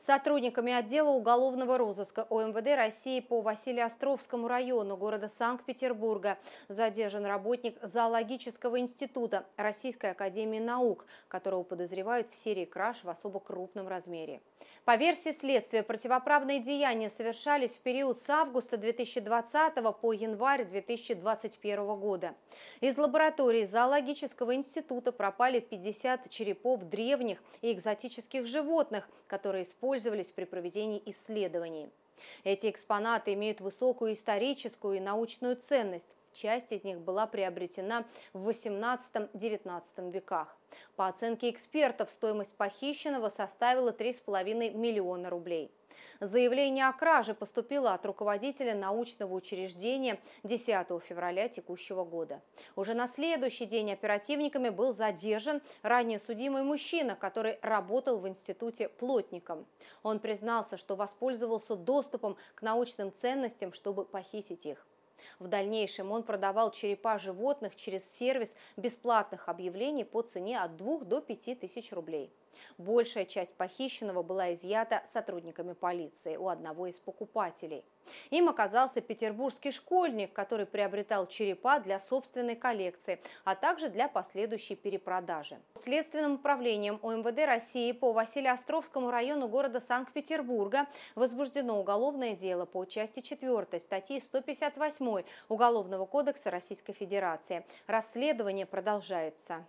сотрудниками отдела уголовного розыска ОМВД России по Василеостровскому району города Санкт-Петербурга. Задержан работник зоологического института Российской академии наук, которого подозревают в серии краж в особо крупном размере. По версии следствия, противоправные деяния совершались в период с августа 2020 по январь 2021 года. Из лаборатории зоологического института пропали 50 черепов древних и экзотических животных, которые использовались использовались при проведении исследований. Эти экспонаты имеют высокую историческую и научную ценность. Часть из них была приобретена в XVIII-XIX веках. По оценке экспертов, стоимость похищенного составила 3,5 миллиона рублей. Заявление о краже поступило от руководителя научного учреждения 10 февраля текущего года. Уже на следующий день оперативниками был задержан ранее судимый мужчина, который работал в институте плотником. Он признался, что воспользовался доступом к научным ценностям, чтобы похитить их. В дальнейшем он продавал черепа животных через сервис бесплатных объявлений по цене от 2 до 5 тысяч рублей. Большая часть похищенного была изъята сотрудниками полиции у одного из покупателей. Им оказался петербургский школьник, который приобретал черепа для собственной коллекции, а также для последующей перепродажи. Следственным управлением ОМВД России по Василеостровскому району города Санкт-Петербурга возбуждено уголовное дело по части 4 статьи 158 Уголовного кодекса Российской Федерации. Расследование продолжается.